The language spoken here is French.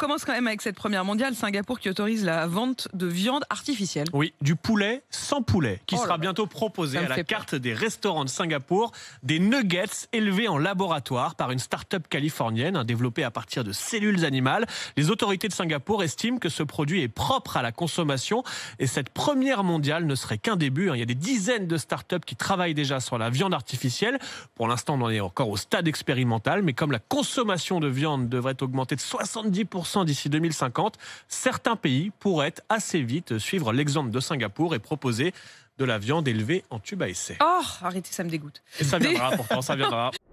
On commence quand même avec cette première mondiale, Singapour qui autorise la vente de viande artificielle. Oui, du poulet sans poulet, qui oh sera bientôt proposé à la carte des restaurants de Singapour. Des nuggets élevés en laboratoire par une start-up californienne hein, développée à partir de cellules animales. Les autorités de Singapour estiment que ce produit est propre à la consommation et cette première mondiale ne serait qu'un début. Hein. Il y a des dizaines de start-up qui travaillent déjà sur la viande artificielle. Pour l'instant, on en est encore au stade expérimental, mais comme la consommation de viande devrait augmenter de 70% d'ici 2050. Certains pays pourraient assez vite suivre l'exemple de Singapour et proposer de la viande élevée en tube à essai. Oh, arrêtez, ça me dégoûte. Et ça viendra, pourtant, ça viendra.